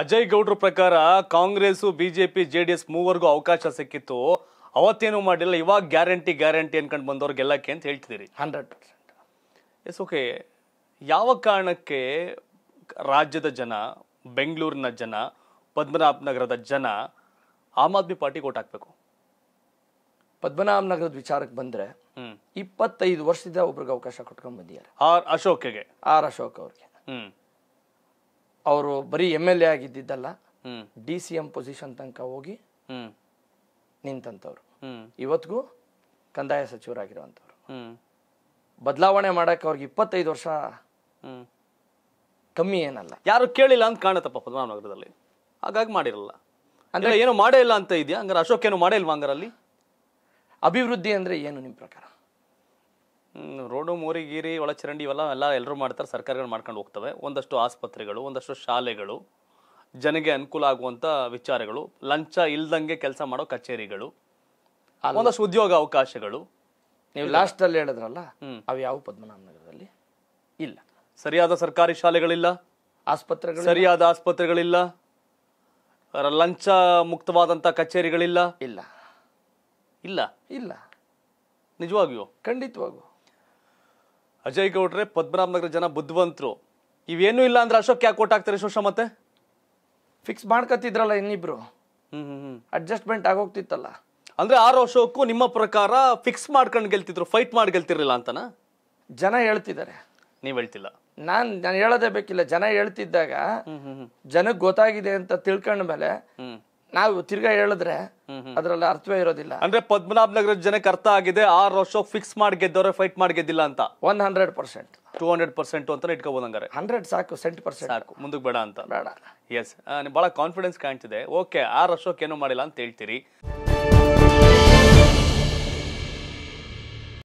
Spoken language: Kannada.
ಅಜಯ್ ಗೌಡ್ರ ಪ್ರಕಾರ Congress BJP J D S ಮೂವರ್ಗೂ ಅವಕಾಶ ಸಿಕ್ಕಿತ್ತು ಅವತ್ತೇನು ಮಾಡಿಲ್ಲ ಇವಾಗ ಗ್ಯಾರಂಟಿ ಗ್ಯಾರಂಟಿ ಅನ್ಕೊಂಡು ಬಂದವ್ರು ಗೆಲ್ಲಕ್ಕೆ ಅಂತ ಹೇಳ್ತಿದ್ದೀರಿ ಹಂಡ್ರೆಡ್ ಪರ್ಸೆಂಟ್ ಎಸ್ ಓಕೆ ಯಾವ ಕಾರಣಕ್ಕೆ ರಾಜ್ಯದ ಜನ ಬೆಂಗಳೂರಿನ ಜನ ಪದ್ಮನಾಭ ನಗರದ ಜನ ಆಮ್ ಆದ್ಮಿ ಪಾರ್ಟಿಗೆ ಓಟ್ ಹಾಕಬೇಕು ಪದ್ಮನಾಭ ನಗರದ ವಿಚಾರಕ್ಕೆ ಬಂದರೆ ಇಪ್ಪತ್ತೈದು ವರ್ಷದಿಂದ ಒಬ್ರಿಗೆ ಅವಕಾಶ ಕೊಟ್ಕೊಂಡು ಬಂದಿದ್ದಾರೆ ಆರ್ ಅಶೋಕ್ಗೆ ಆರ್ ಅಶೋಕ್ ಅವ್ರಿಗೆ ಅವರು ಬರೀ ಎಮ್ ಎಲ್ ಎ ಆಗಿದ್ದಿದ್ದಲ್ಲ ಡಿ ಸಿ ಎಂ ಪೊಸಿಷನ್ ತನಕ ಹೋಗಿ ಹ್ಮ್ ಇವತ್ತಿಗೂ ಕಂದಾಯ ಸಚಿವರಾಗಿರುವಂಥವ್ರು ಬದಲಾವಣೆ ಮಾಡಕ್ಕೆ ಅವ್ರಿಗೆ ಇಪ್ಪತ್ತೈದು ವರ್ಷ ಕಮ್ಮಿ ಏನಲ್ಲ ಯಾರು ಕೇಳಿಲ್ಲ ಅಂತ ಕಾಣುತ್ತಪ್ಪ ಪದ್ಮನಾಭನಗರದಲ್ಲಿ ಹಾಗಾಗಿ ಮಾಡಿರಲ್ಲ ಅಂದ್ರೆ ಏನು ಮಾಡೇ ಇಲ್ಲ ಅಂತ ಇದೆಯಾ ಹಂಗಾರೆ ಅಶೋಕ್ ಏನು ಮಾಡೇ ಇಲ್ವಾ ಹಂಗಾರಲ್ಲಿ ಅಭಿವೃದ್ಧಿ ಅಂದ್ರೆ ಏನು ನಿಮ್ಮ ಪ್ರಕಾರ ರೋಡು ಮೂರಿಗಿರಿ ಒಳಚರಂಡಿ ಇವೆಲ್ಲ ಎಲ್ಲ ಎಲ್ಲರೂ ಮಾಡ್ತಾರೆ ಸರ್ಕಾರಗಳು ಮಾಡ್ಕೊಂಡು ಹೋಗ್ತವೆ ಒಂದಷ್ಟು ಆಸ್ಪತ್ರೆಗಳು ಒಂದಷ್ಟು ಶಾಲೆಗಳು ಜನಗೆ ಅನುಕೂಲ ಆಗುವಂಥ ವಿಚಾರಗಳು ಲಂಚ ಇಲ್ದಂಗೆ ಕೆಲಸ ಮಾಡೋ ಕಚೇರಿಗಳು ಒಂದಷ್ಟು ಉದ್ಯೋಗ ಅವಕಾಶಗಳು ನೀವು ಲಾಸ್ಟಲ್ಲಿ ಹೇಳಿದ್ರಲ್ಲ ಅವು ಯಾವ ಪದ್ಮನಾಭನಗರದಲ್ಲಿ ಇಲ್ಲ ಸರಿಯಾದ ಸರ್ಕಾರಿ ಶಾಲೆಗಳಿಲ್ಲ ಆಸ್ಪತ್ರೆಗಳು ಸರಿಯಾದ ಆಸ್ಪತ್ರೆಗಳಿಲ್ಲ ಲಂಚ ಮುಕ್ತವಾದಂಥ ಕಚೇರಿಗಳಿಲ್ಲ ಇಲ್ಲ ಇಲ್ಲ ಇಲ್ಲ ನಿಜವಾಗಿಯೂ ಖಂಡಿತವಾಗೂ ಅಜಯ್ ಗೌಡ್ರೆ ಪದ್ಮನಾಭನಗರ ಜನ ಬುದ್ಧಿವಂತರು ಇವೇನು ಇಲ್ಲ ಅಂದ್ರೆ ಅಶೋಕ್ ಯಾಕೆ ಓಟ್ ಹಾಕ್ತಾರೆ ಶೋಷ ಮತ್ತೆ ಫಿಕ್ಸ್ ಮಾಡ್ಕತ್ತಿದ್ರಲ್ಲ ಇನ್ನಿಬ್ರು ಹ್ಮ್ ಹ್ಮ್ ಅಡ್ಜಸ್ಟ್ಮೆಂಟ್ ಆಗೋಗ್ತಿತ್ತಲ್ಲ ಅಂದ್ರೆ ಆರು ಅಶೋಕು ನಿಮ್ಮ ಪ್ರಕಾರ ಫಿಕ್ಸ್ ಮಾಡ್ಕೊಂಡು ಗೆಲ್ತಿದ್ರು ಫೈಟ್ ಮಾಡಿ ಗೆಲ್ತಿರ್ಲಿಲ್ಲ ಅಂತನ ಜನ ಹೇಳ್ತಿದ್ದಾರೆ ನೀವ್ ಹೇಳ್ತಿಲ್ಲ ನಾನ್ ನಾನು ಹೇಳೋದೇ ಬೇಕಿಲ್ಲ ಜನ ಹೇಳ್ತಿದ್ದಾಗ ಜನಕ್ಕೆ ಗೊತ್ತಾಗಿದೆ ಅಂತ ತಿಳ್ಕೊಂಡ್ಮೇಲೆ ನಾವು ತಿರ್ಗಾ ಹೇಳಿದ್ರೆ ಅದ್ರಲ್ಲಿ ಅರ್ಥವೇ ಇರೋದಿಲ್ಲ ಅಂದ್ರೆ ಪದ್ಮನಾಭ ನಗರ ಜನಕ್ಕೆ ಅರ್ಥ ಆಗಿದೆ ಆರ್ ವರ್ಷ ಫಿಕ್ಸ್ ಮಾಡಿ ಗೆದ್ದವ್ರೆ ಫೈಟ್ ಮಾಡಿ ಗೆದ್ದಿಲ್ಲ ಅಂತ one hundred percent two hundred percent ಅಂತ ಇಟ್ಕೋಬಹುದು ಹಂಡ್ರೆಡ್ ಸಾಕು ಸೆಂಟ್ ಪರ್ಸೆಂಟ್ ಸಾಕು ಮುಂದಕ್ಕೆ ಬೇಡ ಅಂತ ಬೇಡ ಎಸ್ ಬಹಳ ಕಾನ್ಫಿಡೆನ್ಸ್ ಕಾಣ್ತಿದೆ ಓಕೆ ಆರ್ ವರ್ಷಕ್ಕೆ ಏನು ಮಾಡಿಲ್ಲ ಅಂತ ಹೇಳ್ತೀರಿ